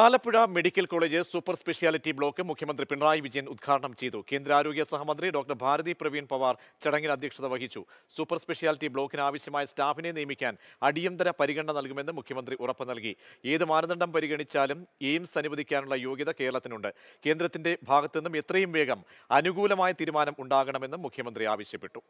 Alappuzha medical college super speciality block മുഖ്യമന്ത്രി പിണറായി വിജയൻ ഉദ്ഘാടനം ചെയ്തു കേന്ദ്ര ആരോഗ്യ സഹമന്ത്രി ഡോക്ടർ ഭാരതി പ്രവീൺ പവാർ ചടങ്ങിൽ അധ്യക്ഷത വഹിച്ചു സൂപ്പർ സ്പെഷ്യാലിറ്റി ബ്ലോക്കിന് ആവശ്യമായ സ്റ്റാഫിനെ നിയമിക്കാൻ അടിയന്തര പരിഗണന നൽകുമെന്ന് മുഖ്യമന്ത്രി ഉറപ്പ് നൽകി ഏത് മാനദണ്ഡം പരിഗണിച്ചാലും എയിംസ് അനുവദിക്കാനുള്ള യോഗ്യത കേരളത്തിനുണ്ട് കേന്ദ്രത്തിന്റെ ഭാഗത്തുനിന്നും എത്രയും വേഗം അനുകൂലമായ തീരുമാനം ഉണ്ടാകണമെന്നും മുഖ്യമന്ത്രി ആവശ്യപ്പെട്ടു